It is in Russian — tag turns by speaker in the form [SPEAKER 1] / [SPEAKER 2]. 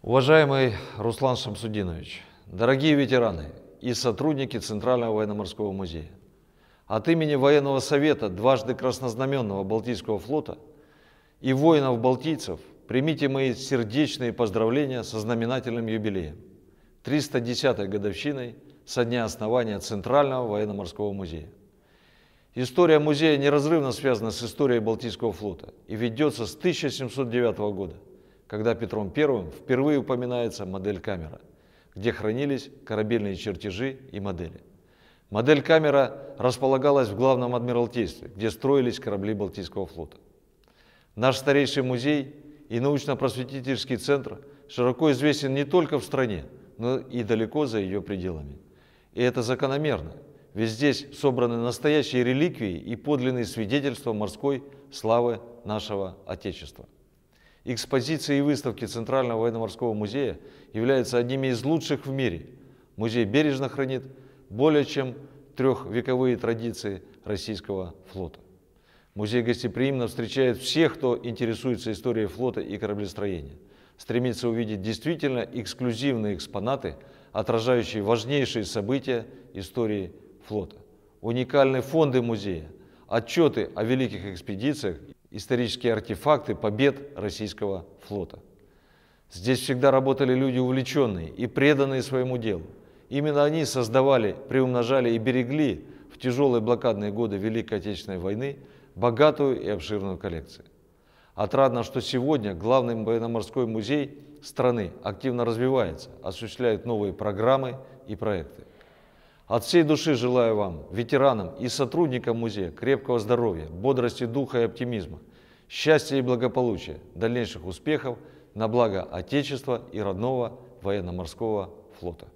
[SPEAKER 1] Уважаемый Руслан Шамсудинович, дорогие ветераны и сотрудники Центрального военно-морского музея, от имени Военного совета дважды краснознаменного Балтийского флота и воинов-балтийцев примите мои сердечные поздравления со знаменательным юбилеем, 310-й годовщиной со дня основания Центрального военно-морского музея. История музея неразрывно связана с историей Балтийского флота и ведется с 1709 года – когда Петром I впервые упоминается модель камера, где хранились корабельные чертежи и модели. Модель камера располагалась в главном адмиралтействе, где строились корабли Балтийского флота. Наш старейший музей и научно-просветительский центр широко известен не только в стране, но и далеко за ее пределами. И это закономерно, ведь здесь собраны настоящие реликвии и подлинные свидетельства морской славы нашего Отечества. Экспозиции и выставки Центрального военно-морского музея являются одними из лучших в мире. Музей бережно хранит более чем трехвековые традиции российского флота. Музей гостеприимно встречает всех, кто интересуется историей флота и кораблестроения, стремится увидеть действительно эксклюзивные экспонаты, отражающие важнейшие события истории флота. Уникальные фонды музея, отчеты о великих экспедициях исторические артефакты побед российского флота. Здесь всегда работали люди увлеченные и преданные своему делу. Именно они создавали, приумножали и берегли в тяжелые блокадные годы Великой Отечественной войны богатую и обширную коллекцию. Отрадно, что сегодня главный военно-морской музей страны активно развивается, осуществляет новые программы и проекты. От всей души желаю вам, ветеранам и сотрудникам музея, крепкого здоровья, бодрости духа и оптимизма, счастья и благополучия, дальнейших успехов на благо Отечества и родного военно-морского флота.